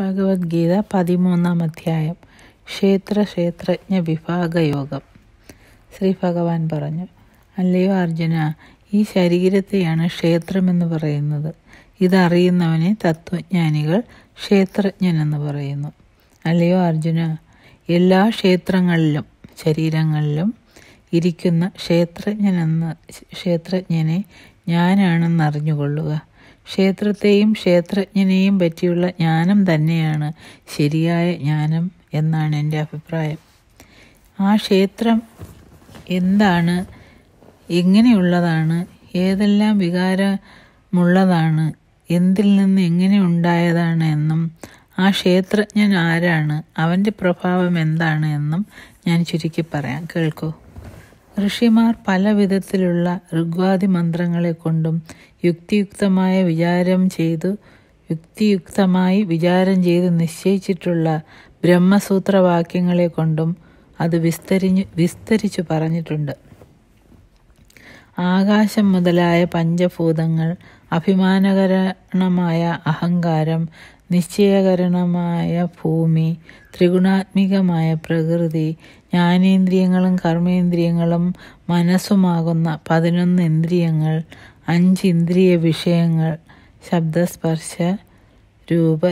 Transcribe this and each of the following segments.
ഭഗവത്ഗീത പതിമൂന്നാം അധ്യായം ക്ഷേത്ര ക്ഷേത്രജ്ഞ വിഭാഗയോഗം ശ്രീ ഭഗവാൻ പറഞ്ഞു അല്ലയോ അർജുന ഈ ശരീരത്തെയാണ് ക്ഷേത്രമെന്ന് പറയുന്നത് ഇതറിയുന്നവനെ തത്വജ്ഞാനികൾ ക്ഷേത്രജ്ഞനെന്ന് പറയുന്നു അല്ലയോ അർജുന എല്ലാ ക്ഷേത്രങ്ങളിലും ശരീരങ്ങളിലും ഇരിക്കുന്ന ക്ഷേത്രജ്ഞനെന്ന് ക്ഷേത്രജ്ഞനെ ഞാനാണെന്ന് അറിഞ്ഞുകൊള്ളുക ക്ഷേത്രത്തെയും ക്ഷേത്രജ്ഞനെയും പറ്റിയുള്ള ജ്ഞാനം തന്നെയാണ് ശരിയായ ജ്ഞാനം എന്നാണ് എൻ്റെ അഭിപ്രായം ആ ക്ഷേത്രം എന്താണ് എങ്ങനെയുള്ളതാണ് ഏതെല്ലാം വികാരമുള്ളതാണ് എന്തിൽ നിന്ന് എങ്ങനെ ഉണ്ടായതാണ് എന്നും ആ ക്ഷേത്രജ്ഞൻ ആരാണ് അവൻ്റെ പ്രഭാവം എന്താണ് എന്നും ഞാൻ ചുരുക്കി പറയാം കേൾക്കൂ ഋഷിമാർ പല വിധത്തിലുള്ള ഋഗ്വാദി മന്ത്രങ്ങളെ കൊണ്ടും യുക്തിയുക്തമായ വിചാരം ചെയ്തു യുക്തിയുക്തമായി വിചാരം ചെയ്ത് നിശ്ചയിച്ചിട്ടുള്ള ബ്രഹ്മസൂത്രവാക്യങ്ങളെ കൊണ്ടും അത് വിസ്തരിഞ്ഞു വിസ്തരിച്ചു പറഞ്ഞിട്ടുണ്ട് ആകാശം മുതലായ പഞ്ചഭൂതങ്ങൾ അഭിമാനകരണമായ അഹങ്കാരം നിശ്ചയകരണമായ ഭൂമി ത്രിഗുണാത്മികമായ പ്രകൃതി ജ്ഞാനേന്ദ്രിയങ്ങളും കർമ്മേന്ദ്രിയങ്ങളും മനസ്സുമാകുന്ന പതിനൊന്ന് ഇന്ദ്രിയങ്ങൾ അഞ്ച് ഇന്ദ്രിയ വിഷയങ്ങൾ ശബ്ദസ്പർശ രൂപ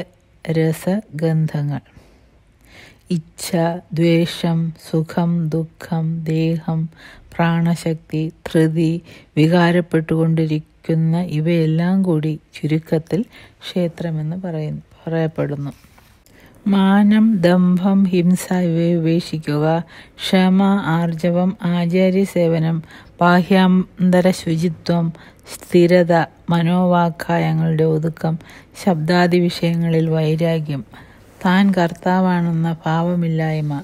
രസഗന്ധങ്ങൾ ഇച്ഛ ദ്വേഷം സുഖം ദുഃഖം ദേഹം പ്രാണശക്തി ധൃതി വികാരപ്പെട്ടുകൊണ്ടിരിക്കുന്ന ഇവയെല്ലാം കൂടി ചുരുക്കത്തിൽ ക്ഷേത്രമെന്ന് പറയുന്നു പറയപ്പെടുന്നു മാനം ദംഭം ഹിംസ ഇവയെ ഉപേക്ഷിക്കുക ക്ഷമ ആർജവം സേവനം ബാഹ്യാന്തര ശുചിത്വം സ്ഥിരത മനോവാഖായങ്ങളുടെ ഒതുക്കം ശബ്ദാദി വിഷയങ്ങളിൽ വൈരാഗ്യം താൻ കർത്താവാണെന്ന ഭാവമില്ലായ്മ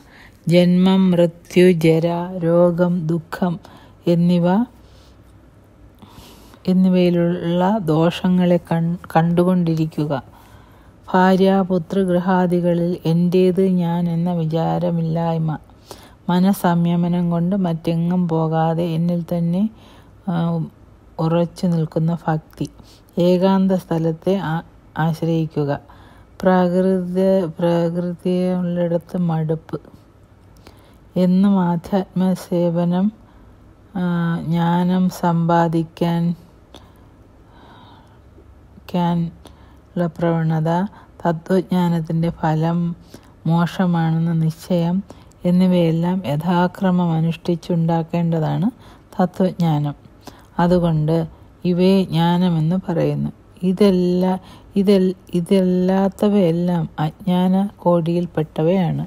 ജന്മം മൃത്യു ജര രോഗം ദുഃഖം എന്നിവ എന്നിവയിലുള്ള ദോഷങ്ങളെ കൺ കണ്ടുകൊണ്ടിരിക്കുക ഭാര്യ പുത്രഗൃഹാദികളിൽ എൻ്റേത് ഞാൻ എന്ന വിചാരമില്ലായ്മ മനസംയമനം കൊണ്ട് മറ്റെങ്ങും പോകാതെ എന്നിൽ തന്നെ ഉറച്ചു നിൽക്കുന്ന ഭക്തി ഏകാന്ത സ്ഥലത്തെ ആശ്രയിക്കുക പ്രകൃതി പ്രകൃതിയുള്ളിടത്ത് മടുപ്പ് എന്നും ആധ്യാത്മസേവനം ജ്ഞാനം സമ്പാദിക്കാൻ ക്കാൻ ഉള്ള പ്രവണത തത്വജ്ഞാനത്തിൻ്റെ ഫലം മോശമാണെന്ന നിശ്ചയം എന്നിവയെല്ലാം യഥാക്രമം അനുഷ്ഠിച്ചുണ്ടാക്കേണ്ടതാണ് തത്വജ്ഞാനം അതുകൊണ്ട് ഇവയെ ജ്ഞാനമെന്ന് പറയുന്നു ഇതെല്ലാ ഇതെ ഇതല്ലാത്തവയെല്ലാം അജ്ഞാന കോടിയിൽപ്പെട്ടവയാണ്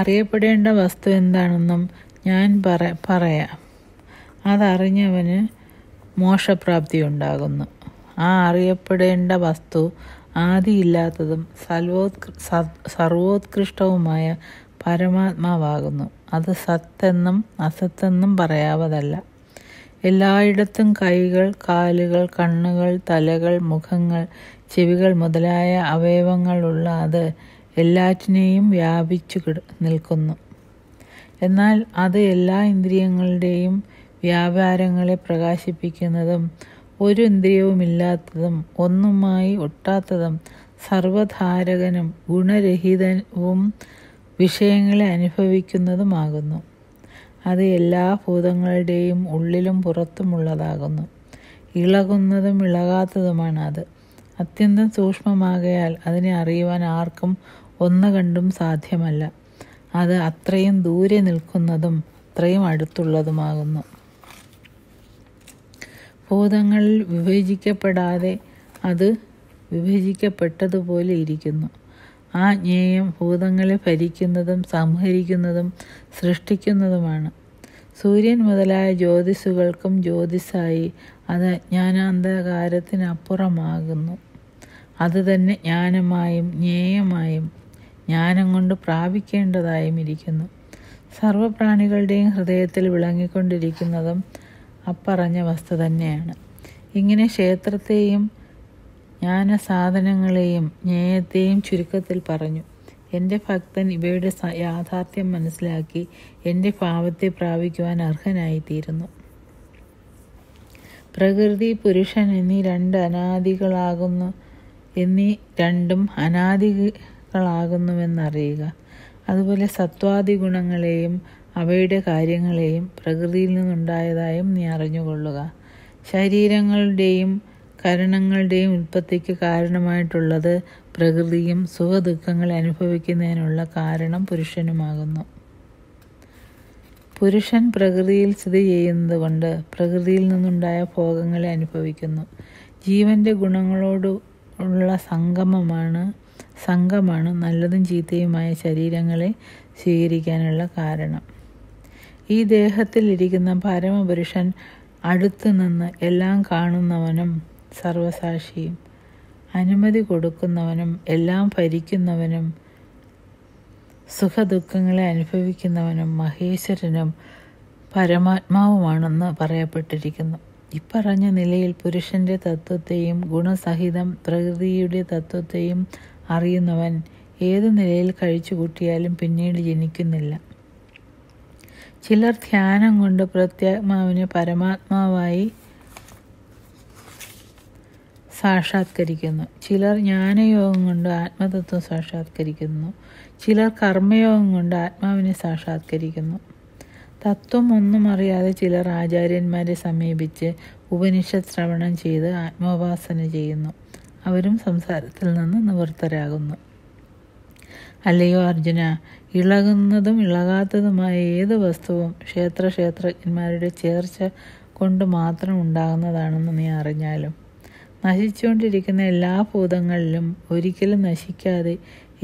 അറിയപ്പെടേണ്ട വസ്തു എന്താണെന്നും ഞാൻ പറ പറയാം അതറിഞ്ഞവന് മോശപ്രാപ്തി ഉണ്ടാകുന്നു ആ അറിയപ്പെടേണ്ട വസ്തു ആദിയില്ലാത്തതും സർവോത്കൃ സർവോത്കൃഷ്ടവുമായ പരമാത്മാവാകുന്നു അത് സത്തെന്നും അസത്തെന്നും പറയാവതല്ല എല്ലായിടത്തും കൈകൾ കാലുകൾ കണ്ണുകൾ തലകൾ മുഖങ്ങൾ ചെവികൾ മുതലായ അവയവങ്ങളുള്ള അത് എല്ലാറ്റിനെയും വ്യാപിച്ചു നിൽക്കുന്നു എന്നാൽ അത് എല്ലാ ഇന്ദ്രിയങ്ങളുടെയും വ്യാപാരങ്ങളെ പ്രകാശിപ്പിക്കുന്നതും ഒരു ഇന്ദ്രിയവുമില്ലാത്തതും ഒന്നുമായി ഒട്ടാത്തതും സർവധാരകനും ഗുണരഹിതവും വിഷയങ്ങളെ അനുഭവിക്കുന്നതുമാകുന്നു അത് എല്ലാ ഭൂതങ്ങളുടെയും ഉള്ളിലും പുറത്തുമുള്ളതാകുന്നു ഇളകുന്നതും ഇളകാത്തതുമാണ് അത് അത്യന്തം സൂക്ഷ്മമാകയാൽ അതിനെ അറിയുവാൻ ആർക്കും ഒന്ന് കണ്ടും സാധ്യമല്ല അത് അത്രയും ദൂരെ നിൽക്കുന്നതും അത്രയും അടുത്തുള്ളതുമാകുന്നു ബോധങ്ങളിൽ വിഭജിക്കപ്പെടാതെ അത് വിഭജിക്കപ്പെട്ടതുപോലെ ഇരിക്കുന്നു ആ ജ്ഞേയം ഭൂതങ്ങളെ ഭരിക്കുന്നതും സംഹരിക്കുന്നതും സൃഷ്ടിക്കുന്നതുമാണ് സൂര്യൻ മുതലായ ജ്യോതിസുകൾക്കും ജ്യോതിസായി അത് ജ്ഞാനാന്ധകാരത്തിനപ്പുറമാകുന്നു അതുതന്നെ ജ്ഞാനമായും ജ്ഞേയമായും ജ്ഞാനം കൊണ്ട് പ്രാപിക്കേണ്ടതായും ഇരിക്കുന്നു സർവ്വപ്രാണികളുടെയും ഹൃദയത്തിൽ വിളങ്ങിക്കൊണ്ടിരിക്കുന്നതും അപ്പറഞ്ഞ വസ്തു തന്നെയാണ് ഇങ്ങനെ ക്ഷേത്രത്തെയും സാധനങ്ങളെയും ജ്ഞേയത്തെയും ചുരുക്കത്തിൽ പറഞ്ഞു എൻ്റെ ഭക്തൻ ഇവയുടെ യാഥാർത്ഥ്യം മനസ്സിലാക്കി എൻ്റെ ഭാവത്തെ പ്രാപിക്കുവാൻ അർഹനായിത്തീരുന്നു പ്രകൃതി പുരുഷൻ എന്നീ രണ്ട് അനാദികളാകുന്നു എന്നീ രണ്ടും അനാദികളാകുന്നുവെന്നറിയുക അതുപോലെ സത്വാദി ഗുണങ്ങളെയും അവയുടെ കാര്യങ്ങളെയും പ്രകൃതിയിൽ നിന്നുണ്ടായതായും നീ അറിഞ്ഞുകൊള്ളുക ശരീരങ്ങളുടെയും കരണങ്ങളുടെയും ഉൽപ്പത്തിക്ക് കാരണമായിട്ടുള്ളത് പ്രകൃതിയും സുഖദുഃഖങ്ങൾ അനുഭവിക്കുന്നതിനുള്ള കാരണം പുരുഷനുമാകുന്നു പുരുഷൻ പ്രകൃതിയിൽ സ്ഥിതി കൊണ്ട് പ്രകൃതിയിൽ നിന്നുണ്ടായ ഭോഗങ്ങളെ അനുഭവിക്കുന്നു ജീവന്റെ ഗുണങ്ങളോട് ഉള്ള സംഗമമാണ് സംഘമാണ് നല്ലതും ചീത്തയുമായ ശരീരങ്ങളെ സ്വീകരിക്കാനുള്ള കാരണം ഈ ദേഹത്തിലിരിക്കുന്ന പരമപുരുഷൻ അടുത്തുനിന്ന് എല്ലാം കാണുന്നവനും സർവസാക്ഷിയും അനുമതി കൊടുക്കുന്നവനും എല്ലാം ഭരിക്കുന്നവനും സുഖദുഃഖങ്ങളെ അനുഭവിക്കുന്നവനും മഹേശ്വരനും പരമാത്മാവുമാണെന്ന് പറയപ്പെട്ടിരിക്കുന്നു ഇപ്പറഞ്ഞ നിലയിൽ പുരുഷൻ്റെ തത്വത്തെയും ഗുണസഹിതം പ്രകൃതിയുടെ തത്വത്തെയും അറിയുന്നവൻ ഏതു നിലയിൽ കഴിച്ചു കൂട്ടിയാലും പിന്നീട് ജനിക്കുന്നില്ല ചിലർ ധ്യാനം കൊണ്ട് പ്രത്യാത്മാവിനെ പരമാത്മാവായി സാക്ഷാത്കരിക്കുന്നു ചിലർ ജ്ഞാനയോഗം കൊണ്ട് ആത്മതത്വം സാക്ഷാത്കരിക്കുന്നു ചിലർ കർമ്മയോഗം കൊണ്ട് ആത്മാവിനെ സാക്ഷാത്കരിക്കുന്നു തത്വം ഒന്നും അറിയാതെ ചിലർ ആചാര്യന്മാരെ സമീപിച്ച് ഉപനിഷത് ശ്രവണം ചെയ്ത് ആത്മോപാസന ചെയ്യുന്നു അവരും സംസാരത്തിൽ നിന്ന് നിവൃത്തരാകുന്നു അല്ലയോ അർജുന ഇളകുന്നതും ഇളകാത്തതുമായ ഏത് വസ്തുവും ക്ഷേത്ര ക്ഷേത്രജ്ഞന്മാരുടെ ചേർച്ച കൊണ്ട് മാത്രം ഉണ്ടാകുന്നതാണെന്ന് നീ അറിഞ്ഞാലും നശിച്ചുകൊണ്ടിരിക്കുന്ന എല്ലാ ഭൂതങ്ങളിലും ഒരിക്കലും നശിക്കാതെ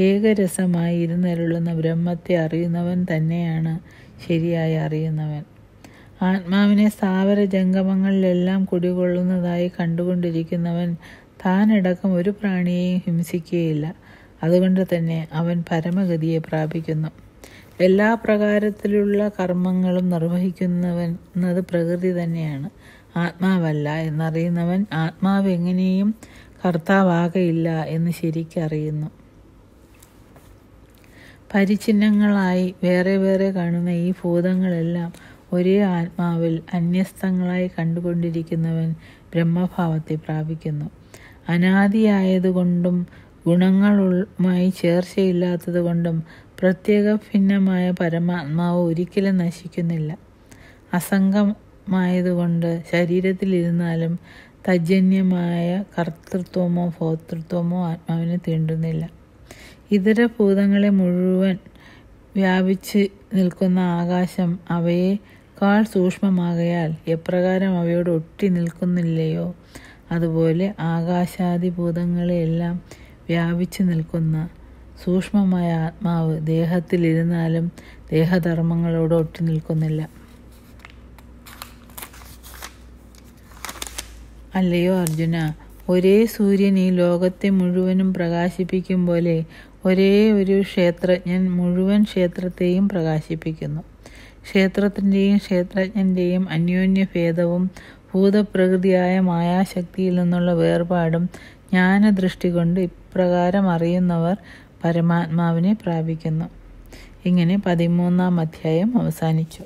ഏകരസമായി ഇരുന്നരുളുന്ന ബ്രഹ്മത്തെ അറിയുന്നവൻ തന്നെയാണ് ശരിയായി അറിയുന്നവൻ ആത്മാവിനെ സ്ഥാവര ജംഗമങ്ങളിലെല്ലാം കുടികൊള്ളുന്നതായി കണ്ടുകൊണ്ടിരിക്കുന്നവൻ താനടക്കം ഒരു പ്രാണിയെയും ഹിംസിക്കുകയില്ല അതുകൊണ്ട് തന്നെ അവൻ പരമഗതിയെ പ്രാപിക്കുന്നു എല്ലാ പ്രകാരത്തിലുള്ള കർമ്മങ്ങളും നിർവഹിക്കുന്നവൻ പ്രകൃതി തന്നെയാണ് ആത്മാവല്ല എന്നറിയുന്നവൻ ആത്മാവ് എങ്ങനെയും കർത്താവാകയില്ല എന്ന് ശരിക്കറിയുന്നു പരിചിഹ്നങ്ങളായി വേറെ വേറെ കാണുന്ന ഈ ഭൂതങ്ങളെല്ലാം ഒരേ ആത്മാവിൽ അന്യസ്ഥങ്ങളായി കണ്ടുകൊണ്ടിരിക്കുന്നവൻ ബ്രഹ്മഭാവത്തെ പ്രാപിക്കുന്നു അനാദിയായതുകൊണ്ടും ഗുണങ്ങളുമായി കൊണ്ടും പ്രത്യേക ഭിന്നമായ പരമാത്മാവ് ഒരിക്കലും നശിക്കുന്നില്ല അസംഗമായതുകൊണ്ട് ശരീരത്തിലിരുന്നാലും തജന്യമായ കർത്തൃത്വമോ ഭോതൃത്വമോ ആത്മാവിനെ തീണ്ടുന്നില്ല ഇതര ഭൂതങ്ങളെ മുഴുവൻ വ്യാപിച്ച് നിൽക്കുന്ന ആകാശം അവയെ കാൾ സൂക്ഷ്മമാകയാൽ എപ്രകാരം അവയോട് ഒട്ടി നിൽക്കുന്നില്ലയോ അതുപോലെ ആകാശാദിഭൂതങ്ങളെയെല്ലാം വ്യാപിച്ചു നിൽക്കുന്ന സൂക്ഷ്മമായ ആത്മാവ് ദേഹത്തിലിരുന്നാലും ദേഹധർമ്മങ്ങളോട് ഒട്ടി നിൽക്കുന്നില്ല അല്ലയോ അർജുന ഒരേ സൂര്യൻ ഈ ലോകത്തെ മുഴുവനും പ്രകാശിപ്പിക്കും പോലെ ഒരേ ഒരു ക്ഷേത്രജ്ഞൻ മുഴുവൻ ക്ഷേത്രത്തെയും പ്രകാശിപ്പിക്കുന്നു ക്ഷേത്രത്തിൻ്റെയും ക്ഷേത്രജ്ഞൻ്റെയും അന്യോന്യ ഭേദവും ഭൂതപ്രകൃതിയായ മായാശക്തിയിൽ നിന്നുള്ള വേർപാടും ജ്ഞാനദൃഷ്ടി കൊണ്ട് ഇപ്രകാരം അറിയുന്നവർ പരമാത്മാവിനെ പ്രാപിക്കുന്നു ഇങ്ങനെ പതിമൂന്നാം അധ്യായം അവസാനിച്ചു